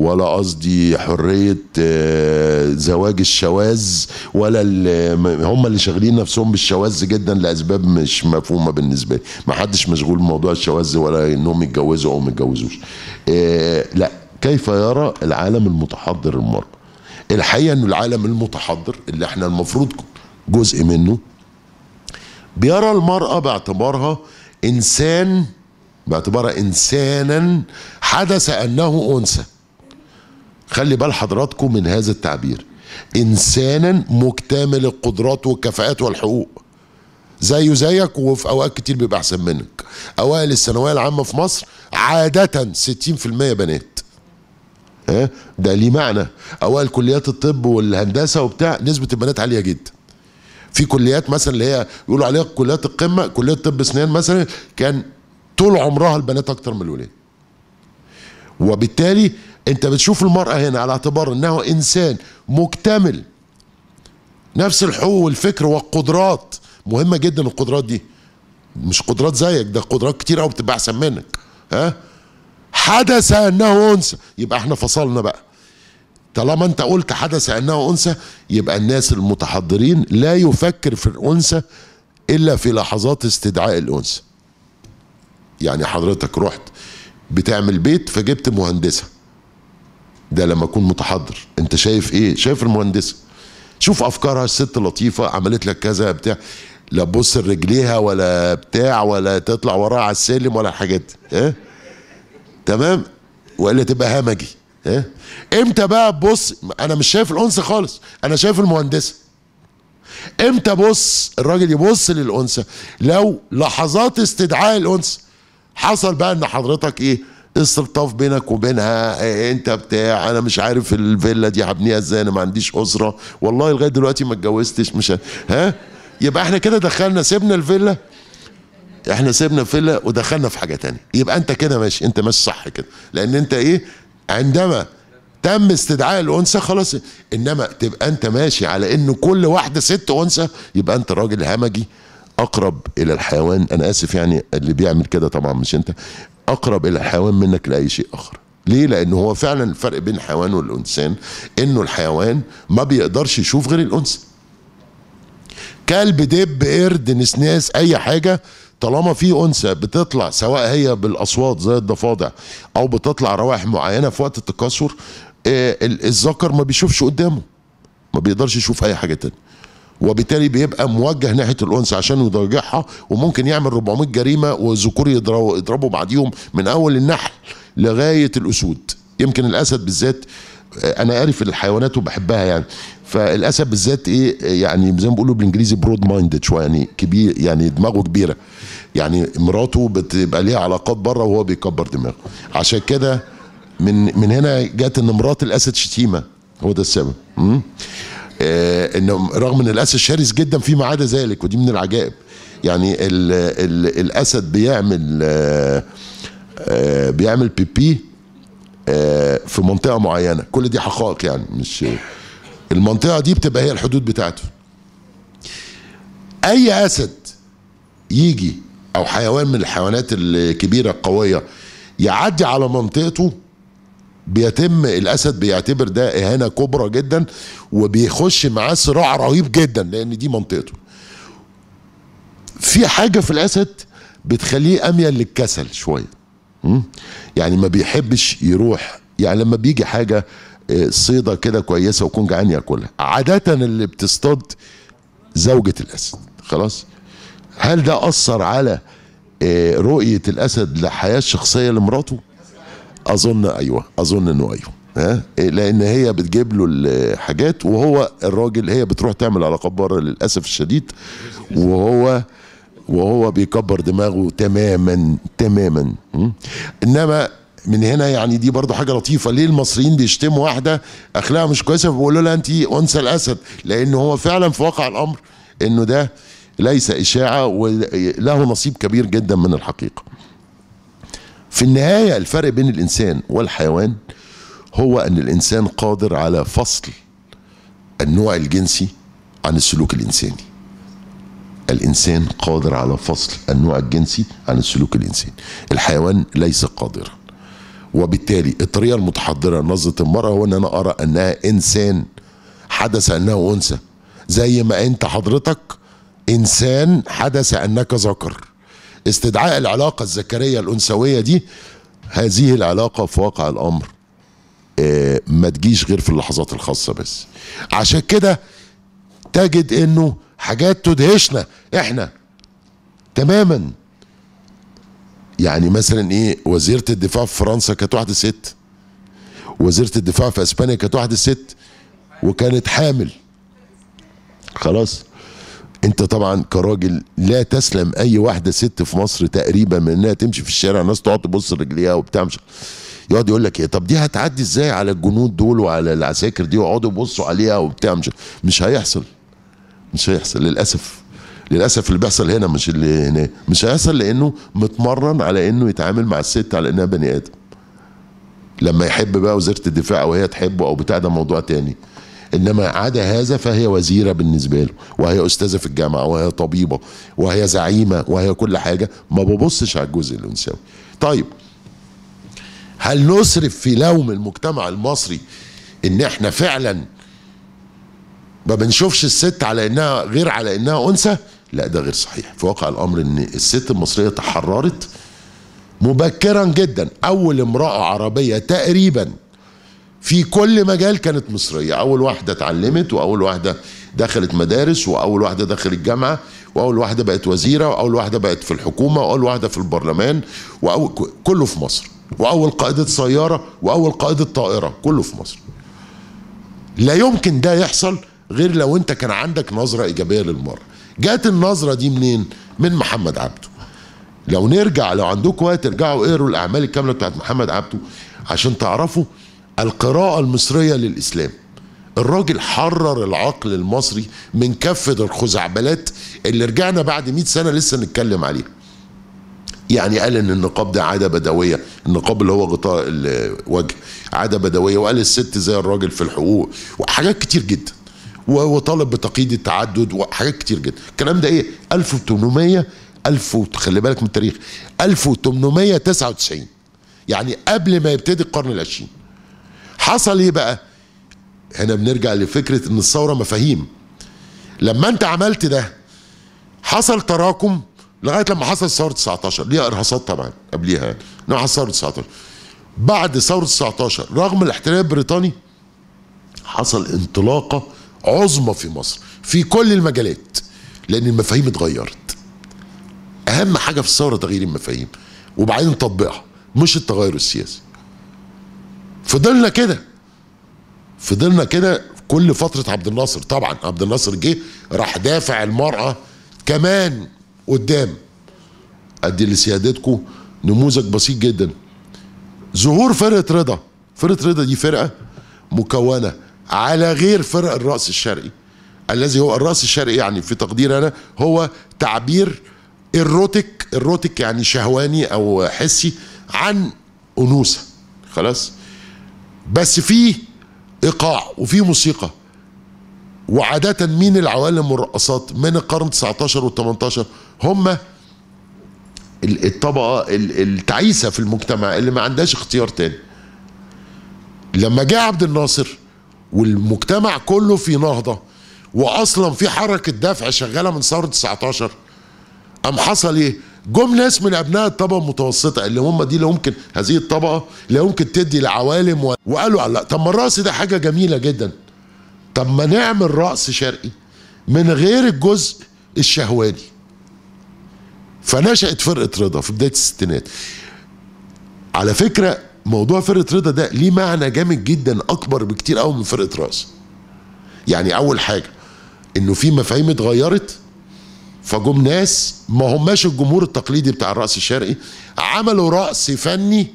ولا قصدي حريه آه، زواج الشواذ ولا هم اللي شاغلين نفسهم بالشواذ جدا لاسباب مش مفهومه بالنسبه لي ما حدش مشغول بموضوع الشواذ ولا انهم يتجوزوا او ما يتجوزوش آه، لا كيف يرى العالم المتحضر المرأة الحقيقة أن العالم المتحضر اللي احنا المفروض جزء منه بيرى المرأة باعتبارها إنسان باعتبارها إنسانا حدث أنه أنثى خلي بال حضراتكم من هذا التعبير انسانا مكتمل القدرات والكفاءات والحقوق زيه زيك وفي اوقات كتير بيبقى احسن منك اوائل الثانويه العامه في مصر عاده 60% بنات ها ده ليه معنى اوائل كليات الطب والهندسه وبتاع نسبه البنات عاليه جدا في كليات مثلا اللي هي يقولوا عليها كليات القمه كليه طب اسنان مثلا كان طول عمرها البنات اكتر من الولاد وبالتالي انت بتشوف المرأة هنا على اعتبار انه انسان مكتمل نفس الحقوق والفكر والقدرات مهمة جدا القدرات دي مش قدرات زيك ده قدرات كتير قوي بتبقى احسن منك ها حدث انه انثى يبقى احنا فصلنا بقى طالما انت قلت حدث انه انثى يبقى الناس المتحضرين لا يفكر في الانثى الا في لحظات استدعاء الانثى يعني حضرتك رحت بتعمل بيت فجبت مهندسه ده لما اكون متحضر انت شايف ايه شايف المهندسه شوف افكارها الست لطيفه عملت لك كذا بتاع لا تبص لرجليها ولا بتاع ولا تطلع وراها على السلم ولا الحاجات دي اه؟ تمام والا تبقى همجي ايه امتى بقى تبص انا مش شايف الانثى خالص انا شايف المهندسه امتى بص الراجل يبص للانثى لو لحظات استدعاء الانثى حصل بقى ان حضرتك ايه استلطاف بينك وبينها إيه، انت بتاع انا مش عارف الفيلا دي هبنيها ازاي انا ما عنديش اسره والله لغايه دلوقتي ما اتجوزتش مش ها يبقى احنا كده دخلنا سيبنا الفيلا احنا سيبنا الفيلا ودخلنا في حاجه تانية يبقى انت كده ماشي انت ماشي صح كده لان انت ايه عندما تم استدعاء الانثى خلاص انما تبقى انت ماشي على ان كل واحده ست انثى يبقى انت راجل همجي اقرب الى الحيوان انا اسف يعني اللي بيعمل كده طبعا مش انت اقرب الى الحيوان منك لاي شيء اخر ليه لان هو فعلا الفرق بين الحيوان والانسان انه الحيوان ما بيقدرش يشوف غير الانثى كلب دب قرد نسناس اي حاجه طالما في انثى بتطلع سواء هي بالاصوات زي الضفادع او بتطلع روائح معينه في وقت التكاثر آه، الذكر ما بيشوفش قدامه ما بيقدرش يشوف اي حاجه تانية وبالتالي بيبقى موجه ناحيه الانثى عشان يضجعها وممكن يعمل 400 جريمه وذكور يضربوا يضربوا بعديهم من اول النحل لغايه الاسود يمكن الاسد بالذات آه، انا عارف الحيوانات وبحبها يعني فالاسد بالذات ايه يعني زي ما بيقولوا بالانجليزي برود مايندد شويه يعني كبير يعني دماغه كبيره يعني مراته بتبقى ليها علاقات بره وهو بيكبر دماغه عشان كده من من هنا جت ان مرات الاسد شتيمه هو ده السبب آه، انه رغم ان الاسد شرس جدا فيما عدا ذلك ودي من العجائب يعني ال ال الاسد بيعمل آه، آه، بيعمل بيبي في منطقه معينه كل دي حقائق يعني مش المنطقه دي بتبقى هي الحدود بتاعته اي اسد يجي او حيوان من الحيوانات الكبيره القويه يعدي على منطقته بيتم الاسد بيعتبر ده اهانه كبرى جدا وبيخش معاه صراع رهيب جدا لان دي منطقته في حاجه في الاسد بتخليه اميل للكسل شويه يعني ما بيحبش يروح يعني لما بيجي حاجه آه، صيده كده كويسه ويكون جعان ياكلها عاده اللي بتصطاد زوجه الاسد خلاص هل ده اثر على آه، رؤيه الاسد للحياه الشخصيه لمراته اظن ايوه اظن انه ايوه ها إيه، لان هي بتجيب له الحاجات وهو الراجل هي بتروح تعمل علاقات بره للاسف الشديد وهو وهو بيكبر دماغه تماما تماما انما من هنا يعني دي برضه حاجه لطيفه ليه المصريين بيشتموا واحده اخلاقها مش كويسه فبيقولوا لها انت انثى الاسد لان هو فعلا في واقع الامر انه ده ليس اشاعه وله نصيب كبير جدا من الحقيقه في النهاية الفرق بين الإنسان والحيوان هو أن الإنسان قادر على فصل النوع الجنسي عن السلوك الإنساني الإنسان قادر على فصل النوع الجنسي عن السلوك الإنساني الحيوان ليس قادرا وبالتالي الطريقة المتحضرة لنظرة المرأة هو أن أنا أرى أنها إنسان حدث أنه أنثى زي ما أنت حضرتك إنسان حدث أنك ذكر استدعاء العلاقة الذكرية الأنثوية دي هذه العلاقة في واقع الأمر آه، ما تجيش غير في اللحظات الخاصة بس عشان كده تجد انه حاجات تدهشنا احنا تماما يعني مثلا ايه وزيرة الدفاع في فرنسا كانت واحدة ست وزيرة الدفاع في اسبانيا كانت واحدة ست وكانت حامل خلاص انت طبعا كراجل لا تسلم اي واحده ست في مصر تقريبا من انها تمشي في الشارع الناس تقعد تبص رجليها وبتاع مش يقعد يقول لك ايه طب دي هتعدي ازاي على الجنود دول وعلى العساكر دي ويقعدوا يبصوا عليها وبتاع مش مش هيحصل مش هيحصل للاسف للاسف اللي بيحصل هنا مش اللي هنا مش هيحصل لانه متمرن على انه يتعامل مع الست على انها بني ادم لما يحب بقى وزيره الدفاع او هي تحبه او بتاع ده موضوع تاني انما عدا هذا فهي وزيره بالنسبه له وهي استاذه في الجامعه وهي طبيبه وهي زعيمه وهي كل حاجه ما ببصش على الجزء الانثوي طيب هل نصرف في لوم المجتمع المصري ان احنا فعلا ما بنشوفش الست على انها غير على انها انثى لا ده غير صحيح في واقع الامر ان الست المصريه تحررت مبكرا جدا اول امراه عربيه تقريبا في كل مجال كانت مصرية أول واحدة اتعلمت وأول واحدة دخلت مدارس وأول واحدة دخلت جامعة وأول واحدة بقت وزيرة وأول واحدة بقت في الحكومة وأول واحدة في البرلمان وأول كله في مصر وأول قائدة سيارة وأول قائدة طائرة كله في مصر لا يمكن ده يحصل غير لو أنت كان عندك نظرة إيجابية للمرأة جات النظرة دي منين؟ من محمد عبده لو نرجع لو عندكم وقت ترجعوا اقروا الأعمال الكاملة بتاعت محمد عبده عشان تعرفوا القراءة المصرية للإسلام الراجل حرر العقل المصري من كافة الخزعبلات اللي رجعنا بعد 100 سنة لسه نتكلم عليها يعني قال ان النقاب ده عاده بدويه النقاب اللي هو غطاء الوجه عاده بدويه وقال الست زي الراجل في الحقوق وحاجات كتير جدا وطالب بتقييد التعدد وحاجات كتير جدا الكلام ده ايه 1800 1000 خلي بالك من التاريخ 1899 يعني قبل ما يبتدي القرن العشرين حصل ايه بقى هنا بنرجع لفكره ان الثوره مفاهيم لما انت عملت ده حصل تراكم لغايه لما حصل ثوره 19 ليها ارهاصات طبعا قبليها يعني ثوره 19 بعد ثوره 19 رغم الاحتلال البريطاني حصل انطلاقه عظمى في مصر في كل المجالات لان المفاهيم اتغيرت اهم حاجه في الثوره تغيير المفاهيم وبعدين تطبيقها مش التغير السياسي فضلنا كده فضلنا كده كل فتره عبد الناصر طبعا عبد الناصر جه راح دافع المراه كمان قدام ادي لسيادتكم نموذج بسيط جدا ظهور فرقه رضا فرقه رضا دي فرقه مكونه على غير فرق الراس الشرقي الذي هو الراس الشرقي يعني في تقدير انا هو تعبير الروتك الروتك يعني شهواني او حسي عن انوثه خلاص بس في ايقاع وفي موسيقى وعادة مين العوالم والرقصات من القرن 19 وال 18 هم الطبقة التعيسة في المجتمع اللي ما عندهاش اختيار تاني لما جه عبد الناصر والمجتمع كله في نهضة واصلا في حركة دفع شغالة من ثورة 19 قام حصل ايه جم ناس من ابناء الطبقه المتوسطه اللي هم دي اللي ممكن هذه الطبقه لا يمكن تدي لعوالم وقالوا على طب ما الرقص ده حاجه جميله جدا طب ما نعمل رقص شرقي من غير الجزء الشهواني فنشأت فرقة رضا في بداية الستينات على فكرة موضوع فرقة رضا ده ليه معنى جامد جدا أكبر بكتير أوي من فرقة رأس يعني أول حاجة إنه في مفاهيم اتغيرت فجم ناس ما هماش الجمهور التقليدي بتاع الرأس الشرقي عملوا رأس فني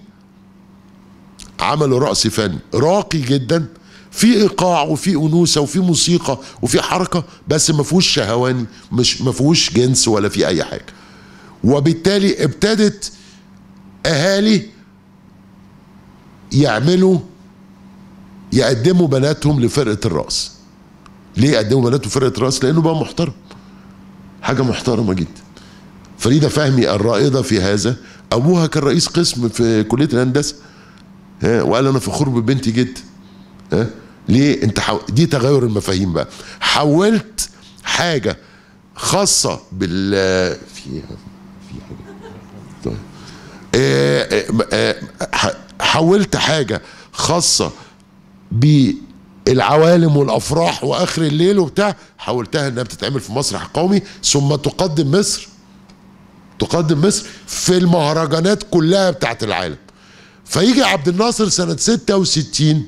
عملوا رأس فني راقي جدا في ايقاع وفي انوثه وفي موسيقى وفي حركه بس ما فيهوش شهواني مش ما فيهوش جنس ولا في اي حاجه وبالتالي ابتدت اهالي يعملوا يقدموا بناتهم لفرقه الراس ليه يقدموا بناتهم لفرقه الراس لانه بقى محترم حاجه محترمه جدا فريده فهمي الرائده في هذا ابوها كان رئيس قسم في كليه الهندسه ها وقال انا فخور ببنتي جدا ها ليه انت حو... دي تغير المفاهيم بقى حولت حاجه خاصه بال في في حاجه طيب آه، آه، آه، حولت حاجه خاصه ب العوالم والافراح واخر الليل وبتاع حولتها انها بتتعمل في مسرح قومي ثم تقدم مصر تقدم مصر في المهرجانات كلها بتاعت العالم فيجي عبد الناصر سنة 66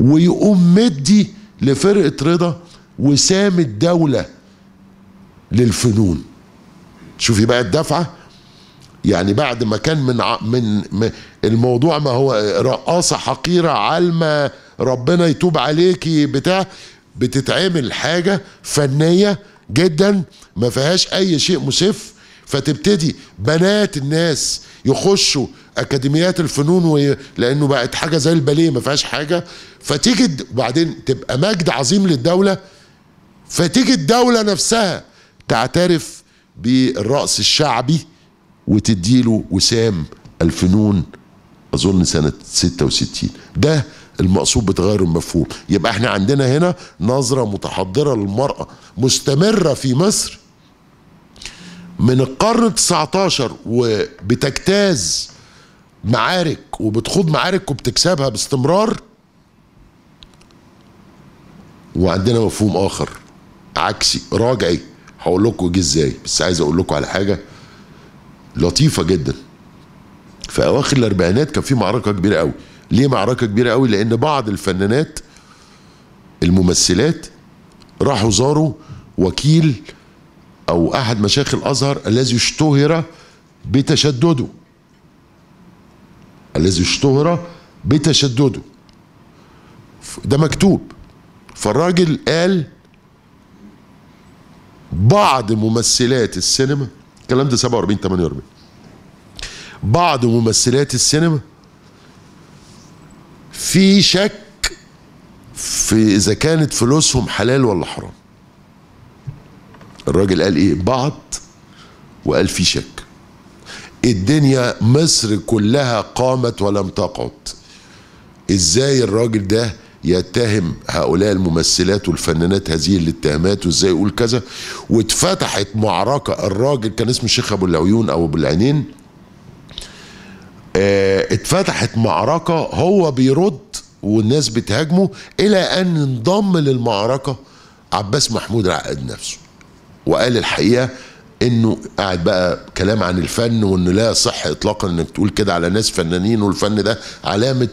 ويقوم مدي لفرقة رضا وسام الدولة للفنون شوفي بقى الدفعة يعني بعد ما كان من من الموضوع ما هو رقاصة حقيرة علمة ربنا يتوب عليكي بتاع بتتعمل حاجه فنيه جدا ما فيهاش اي شيء مسف فتبتدي بنات الناس يخشوا اكاديميات الفنون وي... لانه بقت حاجه زي الباليه ما فيهاش حاجه فتيجي وبعدين تبقى مجد عظيم للدوله فتيجي الدوله نفسها تعترف بالرقص الشعبي وتديله وسام الفنون اظن سنه 66 ده المقصود بتغير المفهوم يبقى احنا عندنا هنا نظرة متحضرة للمرأة مستمرة في مصر من القرن 19 وبتجتاز معارك وبتخوض معارك وبتكسبها باستمرار وعندنا مفهوم اخر عكسي راجعي هقول لكم جه ازاي بس عايز اقول لكم على حاجه لطيفه جدا في اواخر الاربعينات كان في معركه كبيره قوي ليه معركه كبيره قوي لان بعض الفنانات الممثلات راحوا زاروا وكيل او احد مشايخ الازهر الذي اشتهر بتشدده الذي اشتهر بتشدده ده مكتوب فالراجل قال بعض ممثلات السينما الكلام ده 47 48 بعض ممثلات السينما في شك في اذا كانت فلوسهم حلال ولا حرام الراجل قال ايه بعض وقال في شك الدنيا مصر كلها قامت ولم تقعد ازاي الراجل ده يتهم هؤلاء الممثلات والفنانات هذه الاتهامات وازاي يقول كذا واتفتحت معركه الراجل كان اسمه الشيخ ابو العيون او ابو العينين اه اتفتحت معركه هو بيرد والناس بتهاجمه الى ان انضم للمعركه عباس محمود العقاد نفسه وقال الحقيقه انه قاعد بقى كلام عن الفن وانه لا صح اطلاقا انك تقول كده على ناس فنانين والفن ده علامه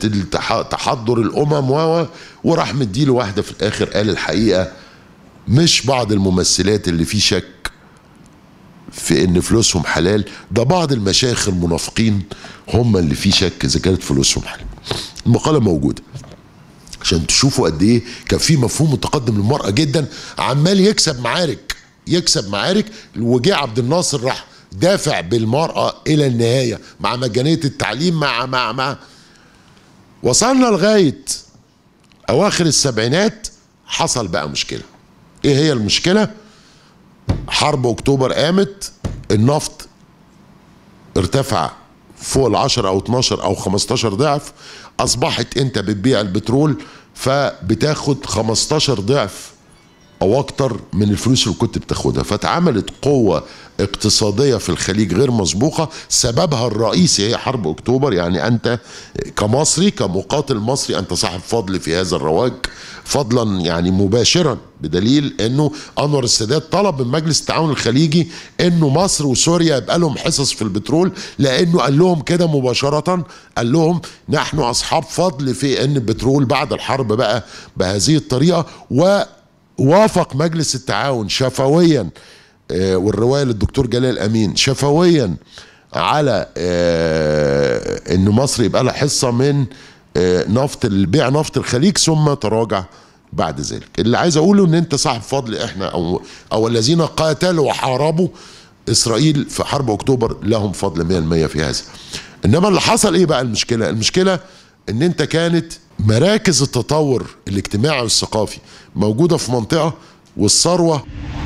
تحضر الامم و وراح مديله واحده في الاخر قال الحقيقه مش بعض الممثلات اللي في شك في ان فلوسهم حلال ده بعض المشايخ المنافقين هم اللي في شك اذا كانت فلوسهم حلال المقاله موجوده عشان تشوفوا قد ايه كان في مفهوم متقدم للمراه جدا عمال يكسب معارك يكسب معارك وجه عبد الناصر راح دافع بالمراه الى النهايه مع مجانيه التعليم مع مع مع وصلنا لغايه اواخر السبعينات حصل بقى مشكله ايه هي المشكله حرب اكتوبر قامت النفط ارتفع فوق ال 10 او 12 او 15 ضعف اصبحت انت بتبيع البترول فبتاخد 15 ضعف او اكتر من الفلوس اللي كنت بتاخدها فاتعملت قوه اقتصادية في الخليج غير مسبوقة سببها الرئيسي هي حرب أكتوبر يعني أنت كمصري كمقاتل مصري أنت صاحب فضل في هذا الرواج فضلا يعني مباشرا بدليل انه انور السادات طلب من مجلس التعاون الخليجي انه مصر وسوريا يبقى لهم حصص في البترول لانه قال لهم كده مباشره قال لهم نحن اصحاب فضل في ان البترول بعد الحرب بقى بهذه الطريقه ووافق مجلس التعاون شفويا آه، والروايه للدكتور جلال امين شفويا على آه، ان مصر يبقى لها حصه من آه، نفط البيع نفط الخليج ثم تراجع بعد ذلك اللي عايز اقوله ان انت صاحب فضل احنا او او الذين قاتلوا وحاربوا اسرائيل في حرب اكتوبر لهم فضل 100% في هذا انما اللي حصل ايه بقى المشكله المشكله ان انت كانت مراكز التطور الاجتماعي والثقافي موجوده في منطقه والثروه